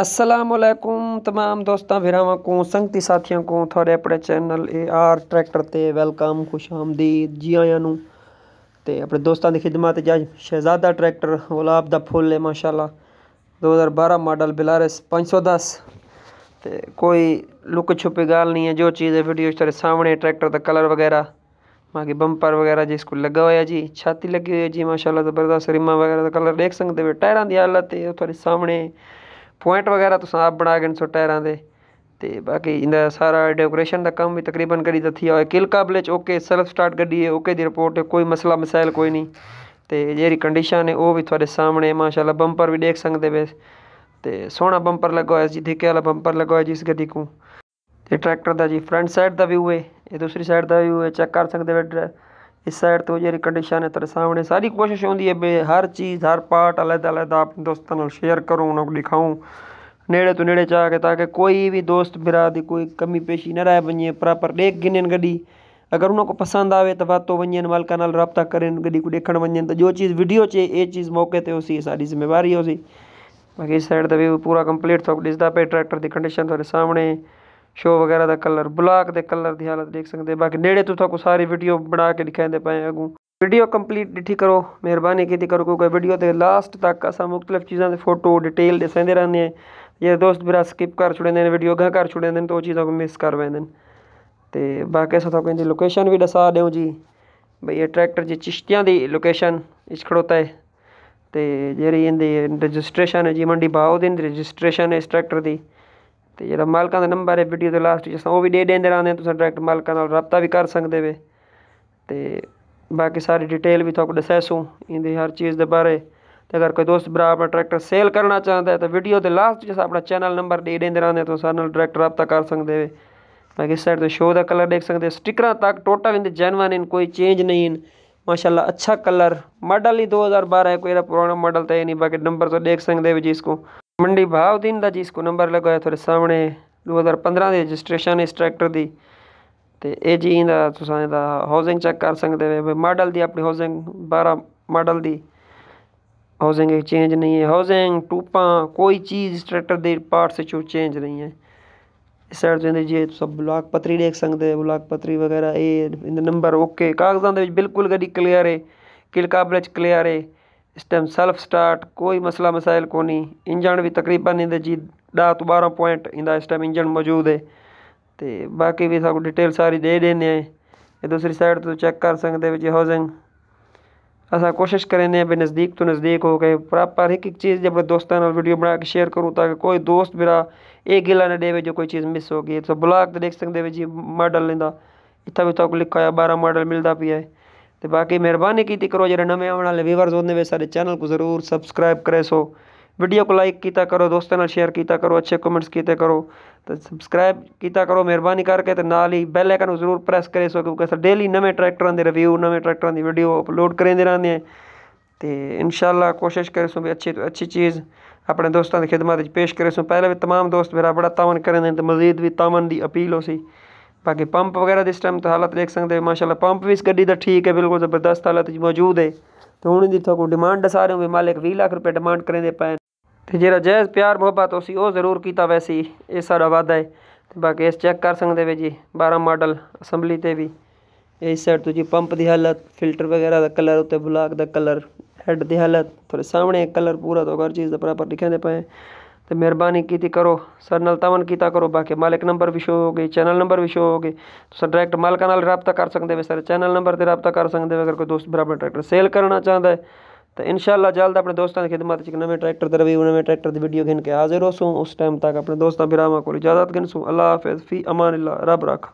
ਅਲੈਕੁਮ तमाम ਦੋਸਤਾਂ ਵੀਰਾਂ ਕੋ ਸੰਗਤੀ ਸਾਥੀਆਂ ਕੋ ਤੁਹਾਡੇ ਆਪਣੇ ਚੈਨਲ AR ਟਰੈਕਟਰ ਤੇ ਵੈਲਕਮ ਖੁਸ਼ ਆਮਦੀਦ ਜੀ ਆਇਆਂ ਨੂੰ ਤੇ ਆਪਣੇ ਦੋਸਤਾਂ ਦੀ ਖਿਦਮਤ ਜੱਜ ਸ਼ਹਿਜ਼ਾਦਾ ਟਰੈਕਟਰ ਗੁਲਾਬ ਦਾ ਫੁੱਲ ਹੈ ਮਾਸ਼ਾਅੱਲਾ 2012 ਮਾਡਲ ਬਿਲਾਰਸ 510 ਤੇ ਕੋਈ ਲੁਕ ਛੁਪੀ ਗੱਲ ਨਹੀਂ ਹੈ ਜੋ ਚੀਜ਼ ਹੈ ਵੀਡੀਓ ਤੁਹਾਡੇ ਸਾਹਮਣੇ ਟਰੈਕਟਰ ਦਾ ਕਲਰ ਵਗੈਰਾ ਬਾਕੀ ਬੰਪਰ ਵਗੈਰਾ ਜਿਸ ਕੋ ਲੱਗਾ ਹੋਇਆ ਜੀ ਛਾਤੀ ਲੱਗੀ ਹੋਈ ਹੈ ਜੀ ਮਾਸ਼ਾਅੱਲਾ ਜ਼ਬਰਦਸਤ ਰਿਮਾ ਵਗੈਰਾ ਦਾ ਕਲਰ ਦੇਖ ਸਕਦੇ ਹੋ ਟਾਇਰਾਂ ਦੀ ਹਾਲਤ ਹੈ ਤੁਹਾਡੇ ਸਾਹਮਣੇ ਪੁਆਇੰਟ ਵਗੈਰਾ ਤੁਸੀਂ ਆਪ ਬਣਾ ਕੇ ਸੋ ਟਾਇਰਾਂ ਦੇ ਤੇ ਬਾਕੀ ਇਹਦਾ ਸਾਰਾ ਡੈਕੋਰੇਸ਼ਨ ਦਾ ਕੰਮ ਵੀ ਤਕਰੀਬਨ ਕਰੀ ਦਿੱਤੀ ਹੋਇਆ ਕਿਲ ਕਾਬਲੇ 'ਚ ਓਕੇ ਸੈਲਫ ਸਟਾਰਟ ਗੱਡੀ ਹੈ ਓਕੇ ਦੀ ਰਿਪੋਰਟ ਹੈ ਕੋਈ ਮਸਲਾ ਮਸਾਇਲ ਕੋਈ ਨਹੀਂ ਤੇ ਜਿਹੜੀ ਕੰਡੀਸ਼ਨ ਹੈ ਉਹ ਵੀ ਤੁਹਾਡੇ ਸਾਹਮਣੇ ਮਾਸ਼ਾਅੱਲਾ ਬੰਪਰ ਵੀ ਦੇਖ ਸਕਦੇ ਵੇ ਤੇ ਸੋਹਣਾ ਬੰਪਰ ਲੱਗਾ ਹੋਇਆ ਜੀ ਧਿੱਕੇ ਵਾਲਾ ਬੰਪਰ ਲੱਗਾ ਹੋਇਆ ਜੀ ਇਸ ਗੱਡੀ ਕੋ ਤੇ ਟਰੈਕਟਰ ਦਾ ਜੀ ਫਰੰਟ ਸਾਈਡ ਦਾ ਵੀ ਹੈ ਇਹ ਦੂਸਰੀ ਸਾਈਡ ਦਾ ਵੀ ਹੈ ਚੈੱਕ ਕਰ ਸਕਦੇ ਹੋ ਇਸ ਸਾਈਡ ਤੋਂ ਜਿਹੜੀ ਕੰਡੀਸ਼ਨ ਹੈ ਤੇਰੇ ਸਾਹਮਣੇ ਸਾਰੀ ਕੋਸ਼ਿਸ਼ ਹੁੰਦੀ ਹੈ ਬੇ ਹਰ ਚੀਜ਼ ਹਰ ਪਾਰਟ ਅਲੱਗ ਅਲੱਗ ਆਪਣੇ ਦੋਸਤਾਂ ਨਾਲ ਸ਼ੇਅਰ ਕਰੂੰ ਉਹਨਾਂ ਨੂੰ ਦਿਖਾਉਂ ਨੇੜੇ ਤੋਂ ਨੇੜੇ ਚਾਹ ਕੇ ਤਾਂ ਕਿ ਕੋਈ ਵੀ ਦੋਸਤ ਬਿਰਾ ਦੀ ਕੋਈ ਕਮੀ ਪੇਸ਼ੀ ਨਾ ਰਹਿ ਬੰਨੇ ਪ੍ਰੋਪਰ ਦੇਖ ਗਿਨਨ ਗੱਡੀ ਅਗਰ ਉਹਨਾਂ ਕੋ ਪਸੰਦ ਆਵੇ ਤਾਂ ਵਾਤੋ ਵੰਜਨ ਮਾਲਕਾਂ ਨਾਲ ਰਾਬਤਾ ਕਰਨ ਗੱਡੀ ਕੋ ਦੇਖਣ ਵੰਜਨ ਤਾਂ ਜੋ ਚੀਜ਼ ਵੀਡੀਓ 'ਚ ਇਹ ਚੀਜ਼ ਮੌਕੇ ਤੇ ਉਸੇ ਸਾਡੀ ਜ਼ਿੰਮੇਵਾਰੀ ਹੋਸੀ ਬਾਕੀ ਸਾਈਡ ਦਾ ਵੀ ਪੂਰਾ ਕੰਪਲੀਟ ਸਭ ਦਿਸਦਾ ਪਿਆ ਟਰੈਕਟਰ ਦੀ ਕੰਡੀਸ਼ਨ ਤੁਹਾਡੇ ਸਾਹਮਣੇ ਸ਼ੋ ਵਗੈਰਾ ਦਾ ਕਲਰ ਬਲਾਕ ਦੇ ਕਲਰ ਦੀ ਹਾਲਤ ਦੇਖ ਸਕਦੇ ਬਾਕੀ ਨੇੜੇ ਤੋਂ ਤੁਹਾਨੂੰ ਸਾਰੀ ਵੀਡੀਓ ਬਣਾ ਕੇ ਦਿਖਾਉਂਦੇ ਪਏ ਅਗੂ ਵੀਡੀਓ ਕੰਪਲੀਟ ਡਿਠੀ ਕਰੋ ਮਿਹਰਬਾਨੀ ਕੀਤੀ ਕਰੋ ਕੋਈ ਵੀਡੀਓ ਦੇ ਲਾਸਟ ਤੱਕ ਅਸਾਂ ਮੁxtਲਫ ਚੀਜ਼ਾਂ ਦੇ ਫੋਟੋ ਡਿਟੇਲ ਦਸਾਂਦੇ ਰਹਿੰਦੇ ਆ ਜੇ ਦੋਸਤ ਵੀਰਾ ਸਕਿਪ ਕਰ ਛੁੜੇ ਨੇ ਵੀਡੀਓ ਘਾ ਕਰ ਛੁੜੇ ਨੇ ਤਾਂ ਉਹ ਚੀਜ਼ਾਂ ਨੂੰ ਮਿਸ ਕਰ ਵੈਂਦੇ ਨੇ ਤੇ ਬਾਕੀ ਅਸਾਂ ਕੋਈ ਦੀ ਲੋਕੇਸ਼ਨ ਵੀ ਦਸਾ ਦਿਓ ਜੀ ਬਈ ਇਹ ਟਰੈਕਟਰ ਜੀ ਚਿਸ਼ਤੀਆਂ ਦੀ ਲੋਕੇਸ਼ਨ ਖੜੋਤਾ ਹੈ ਤੇ ਜਿਹੜੀ ਇਹਦੀ ਰਜਿਸਟ੍ਰੇਸ਼ਨ ਹੈ ਜੀ ਮੰਡੀ ਬਾਉ ਦੀ ਰਜਿਸਟ੍ਰੇਸ਼ਨ ਹੈ ਇਸ ਟਰੈਕਟਰ ਦੀ ਤੇ ਜਿਹੜਾ ਮਾਲਕਾਂ ਦਾ ਨੰਬਰ ਹੈ ਵੀਡੀਓ ਦੇ ਲਾਸਟ ਵਿੱਚ ਉਹ ਵੀ ਦੇ ਦੇਂਦੇ ਰਹਿੰਦੇ ਤੁਸੀਂ ਡਾਇਰੈਕਟ ਮਾਲਕਾਂ ਨਾਲ ਰابطਾ ਵੀ ਕਰ ਸਕਦੇ ਵੇ ਤੇ ਬਾਕੀ ਸਾਰੀ ਡਿਟੇਲ ਵੀ ਤੁਹਾਨੂੰ ਦੱਸੈਸੂ ਇਹਦੇ ਹਰ ਚੀਜ਼ ਦੇ ਬਾਰੇ ਤੇ ਅਗਰ ਕੋਈ ਦੋਸਤ ਬਰਾ ਆਪਣਾ ਟਰੈਕਟਰ ਸੇਲ ਕਰਨਾ ਚਾਹੁੰਦਾ ਹੈ ਤਾਂ ਵੀਡੀਓ ਦੇ ਲਾਸਟ ਜਿਸ ਆਪਣਾ ਚੈਨਲ ਨੰਬਰ ਦੇ ਦੇਂਦੇ ਰਹਿੰਦੇ ਤੁਸੀਂ ਸਾਡੇ ਨਾਲ ਡਾਇਰੈਕਟ ਰابطਾ ਕਰ ਸਕਦੇ ਹੋ ਬਾਕੀ ਸਾਈਡ ਤੇ ਸ਼ੋ ਦਾ ਕਲਰ ਦੇਖ ਸਕਦੇ ਸਟਿਕਰਾਂ ਤੱਕ ਟੋਟਲ ਇਹਦੇ ਜੈਨੂਇਨ ਇਨ ਕੋਈ ਚੇਂਜ ਨਹੀਂ ਮਾਸ਼ਾਅੱਲਾ ਅੱਛਾ ਕਲਰ ਮਾਡਲ ਹੀ 2012 ਇਹਦਾ ਪੁਰਾਣਾ ਮਾਡਲ ਤਾਂ ਇਹ ਨਹੀਂ ਬਾਕੀ ਨੰਬਰ ਤੋਂ ਦੇਖ ਸਕਦੇ ਵੇ ਜੀ ਇਸ ਕੋ ਮੰਡੀ ਬਹਾਉਦੀਨ ਦਾ ਜਿਸ ਕੋ ਨੰਬਰ ਲਗਾਇਆ ਤੁਹਾਡੇ ਸਾਹਮਣੇ 2015 ਦੀ ਰਜਿਸਟ੍ਰੇਸ਼ਨ ਇਸ ਟਰੈਕਟਰ ਦੀ ਤੇ ਇਹ ਜੀ ਦਾ ਤੁਸੀਂ ਇਹਦਾ ਹਾਊਸਿੰਗ ਚੈੱਕ ਕਰ ਸਕਦੇ ਹੋ ਮਾਡਲ ਦੀ ਆਪਣੀ ਹਾਊਸਿੰਗ 12 ਮਾਡਲ ਦੀ ਹਾਊਸਿੰਗ ਇਹ ਚੇਂਜ ਨਹੀਂ ਹੈ ਹਾਊਸਿੰਗ ਟੂਪਾਂ ਕੋਈ ਚੀਜ਼ ਟਰੈਕਟਰ ਦੇ ਪਾਰਟ ਸੇ ਚੋ ਚੇਂਜ ਨਹੀਂ ਹੈ ਇਸ ਸਾਈਡ ਤੋਂ ਜੀ ਸਭ ਬਲਾਕ ਪਤਰੀ ਦੇਖ ਸਕਦੇ ਹੋ ਬਲਾਕ ਪਤਰੀ ਵਗੈਰਾ ਇਹ ਇਹਦਾ ਨੰਬਰ ਓਕੇ ਕਾਗਜ਼ਾਂ ਦੇ ਵਿੱਚ ਬਿਲਕੁਲ ਗੱਡੀ ਕਲੀਅਰ ਹੈ ਕਿਲ ਕਾਬਲਜ ਕਲੀਅਰ ਹੈ ਇਸ ਟਾਈਮ ਸੈਲਫ ਸਟਾਰਟ ਕੋਈ ਮਸਲਾ ਮਸਾਇਲ ਕੋਨੀ ਇੰਜਣ ਵੀ ਤਕਰੀਬਨ ਇਹਦੇ ਜੀ 10 ਤੋਂ 12 ਪੁਆਇੰਟ ਇਹਦਾ ਇਸ ਟਾਈਮ ਇੰਜਣ ਮੌਜੂਦ ਹੈ ਤੇ ਬਾਕੀ ਵੀ ਸਾਨੂੰ ਡਿਟੇਲ ਸਾਰੀ ਦੇ ਦੇਣੇ ਹੈ ਇਹ ਦੂਸਰੀ ਸਾਈਡ ਤੋਂ ਚੈੱਕ ਕਰ ਸਕਦੇ ਵਿੱਚ ਹਾਊਸਿੰਗ ਅਸਾਂ ਕੋਸ਼ਿਸ਼ ਕਰਨੇ ਹੈ ਵੀ ਨਜ਼ਦੀਕ ਤੋਂ ਨਜ਼ਦੀਕ ਹੋ ਕੇ ਪ੍ਰਾਪਰ ਇੱਕ ਇੱਕ ਚੀਜ਼ ਜਬ ਦੋਸਤਾਂ ਨਾਲ ਵੀਡੀਓ ਬਣਾ ਕੇ ਸ਼ੇਅਰ ਕਰੂ ਤਾਂ ਕਿ ਕੋਈ ਦੋਸਤ ਮੇਰਾ ਇਹ ਗਿਲਾ ਨਾ ਦੇਵੇ ਜੋ ਕੋਈ ਚੀਜ਼ ਮਿਸ ਹੋ ਗਈ ਤਾਂ ਬਲੌਗ ਤੇ ਦੇਖ ਸਕਦੇ ਵਿੱਚ ਮਾਡਲ ਲਿੰਦਾ ਇੱਥੇ ਵੀ ਤੁਹਾਨੂੰ ਲਿਖਿਆ 12 ਮਾਡਲ ਮਿਲਦਾ ਪਿਆ ਹੈ ਤੇ ਬਾਕੀ ਮਿਹਰਬਾਨੀ ਕੀਤੀ ਕਰੋ ਜਿਹੜਾ ਨਵੇਂ ਆਉਣ ਵਾਲੇ ਵੀਵਰਸ ਉਹਨੇ ਵੀ ਸਾਡੇ ਚੈਨਲ ਨੂੰ ਜ਼ਰੂਰ ਸਬਸਕ੍ਰਾਈਬ ਕਰੇ ਸੋ ਵੀਡੀਓ ਕੋ ਲਾਈਕ ਕੀਤਾ ਕਰੋ ਦੋਸਤਾਂ ਨਾਲ ਸ਼ੇਅਰ ਕੀਤਾ ਕਰੋ ਅੱਛੇ ਕਮੈਂਟਸ ਕੀਤੇ ਕਰੋ ਤੇ ਸਬਸਕ੍ਰਾਈਬ ਕੀਤਾ ਕਰੋ ਮਿਹਰਬਾਨੀ ਕਰਕੇ ਤੇ ਨਾਲ ਹੀ ਬੈਲ ਆਈਕਨ ਨੂੰ ਜ਼ਰੂਰ ਪ੍ਰੈਸ ਕਰੇ ਸੋ ਕਿਉਂਕਿ ਅਸੀਂ ਡੇਲੀ ਨਵੇਂ ਟਰੈਕਟਰਾਂ ਦੇ ਰਿਵਿਊ ਨਵੇਂ ਟਰੈਕਟਰਾਂ ਦੀ ਵੀਡੀਓ ਅਪਲੋਡ ਕਰਦੇ ਰਹਿੰਦੇ ਆ ਤੇ ਇਨਸ਼ਾਅੱਲਾ ਕੋਸ਼ਿਸ਼ ਕਰੇ ਸੋ ਵੀ ਅੱਛੀ ਤੋਂ ਅੱਛੀ ਚੀਜ਼ ਆਪਣੇ ਦੋਸਤਾਂ ਦੀ ਖਿਦਮਤ ਵਿੱਚ ਪੇਸ਼ ਕਰੇ ਸੋ ਪਹਿਲੇ ਵੀ ਤਮਾਮ ਦੋਸਤ ਮੇਰਾ ਬੜਾ ਤਾਮਨ ਕਰਦੇ ਨੇ ਤੇ ਮਜ਼ੀਦ ਵੀ ਤਾਮਨ ਦੀ ਅਪੀਲ ਹੋਸੀ ਬਾਕੀ ਪੰਪ ਵਗੈਰਾ ਦੀ ਇਸ ਟਾਈਮ ਤਾਂ ਹਾਲਤ ਦੇਖ ਸਕਦੇ ਮਾਸ਼ਾਅੱਲਾ ਪੰਪ ਵੀ ਇਸ ਗੱਡੀ ਦਾ ਠੀਕ ਹੈ ਬਿਲਕੁਲ ਜ਼ਬਰਦਸਤ ਹਾਲਤ ਵਿੱਚ ਮੌਜੂਦ ਹੈ ਤੇ ਹੁਣ ਦੀ ਤੁਹਾਨੂੰ ਡਿਮਾਂਡ ਸਾਰੇ ਵੀ ਮਾਲਕ 20 ਲੱਖ ਰੁਪਏ ਡਿਮਾਂਡ ਕਰਦੇ ਪਏ ਤੇ ਜਿਹੜਾ ਜਾਇਜ਼ ਪਿਆਰ ਮੁਹੱਬਤ ਉਸੀ ਉਹ ਜ਼ਰੂਰ ਕੀਤਾ ਵੈਸੀ ਇਹ ਸਾਡਾ ਵਾਦਾ ਹੈ ਤੇ ਬਾਕੀ ਇਸ ਚੈੱਕ ਕਰ ਸਕਦੇ ਵੇ ਜੀ 12 ਮਾਡਲ ਅਸੈਂਬਲੀ ਤੇ ਵੀ ਇਸ ਸਾਈਡ ਤੋਂ ਜੀ ਪੰਪ ਦੀ ਹਾਲਤ ਫਿਲਟਰ ਵਗੈਰਾ ਦਾ ਕਲਰ ਉੱਤੇ ਬਲਾਕ ਦਾ ਕਲਰ ਹੈੱਡ ਦੀ ਹਾਲਤ ਥੋੜੇ ਸਾਹਮਣੇ ਕਲਰ ਪੂਰਾ ਤੋਂ ਹਰ ਚੀਜ਼ ਦਾ ਪ੍ਰੋਪਰ ਬਰਾਬਰ ਦਿਖਾਉਂਦੇ ਪਏ ਤੇ ਮਿਹਰਬਾਨੀ ਕੀਤੀ ਕਰੋ ਸਰ ਨਾਲ ਤਵਨ ਕੀਤਾ ਕਰੋ ਬਾਕੀ ਮਾਲਕ ਨੰਬਰ ਵੀ ਸ਼ੋ ਹੋ ਗਈ ਚੈਨਲ ਨੰਬਰ ਵੀ ਸ਼ੋ ਹੋ ਗਈ ਸਰ ਡਾਇਰੈਕਟ ਮਾਲਕ ਨਾਲ ਰਾਬਤਾ ਕਰ ਸਕਦੇ ਹੋ ਸਰ ਚੈਨਲ ਨੰਬਰ ਤੇ ਰਾਬਤਾ ਕਰ ਸਕਦੇ ਹੋ ਅਗਰ ਕੋਈ ਦੋਸਤ ਬਰਾਬਰ ਟਰੈਕਟਰ ਸੇਲ ਕਰਨਾ ਚਾਹੁੰਦਾ ਹੈ ਤਾਂ ਇਨਸ਼ਾਅੱਲਾ ਜਲਦ ਆਪਣੇ ਦੋਸਤਾਂ ਦੀ ਖਿਦਮਤ ਵਿੱਚ ਨਵੇਂ ਟਰੈਕਟਰ ਦੇ ਰਿਵਿਊ ਨਵੇਂ ਟਰੈਕਟਰ ਦੀ ਵੀਡੀਓ ਖਿੰਨ ਕੇ ਹਾਜ਼ਰ ਹੋਸੂ ਉਸ ਟਾਈਮ ਤੱਕ ਆਪਣੇ ਦੋਸਤਾਂ ਭਰਾਵਾਂ ਕੋਲ ਇਜਾਜ਼ਤ ਗਿਨਸੂ ਅੱਲਾ ਹਾਫਿਜ਼ ਫੀ ਅਮਾਨਿਲਾ ਰੱਬ ਰੱਖ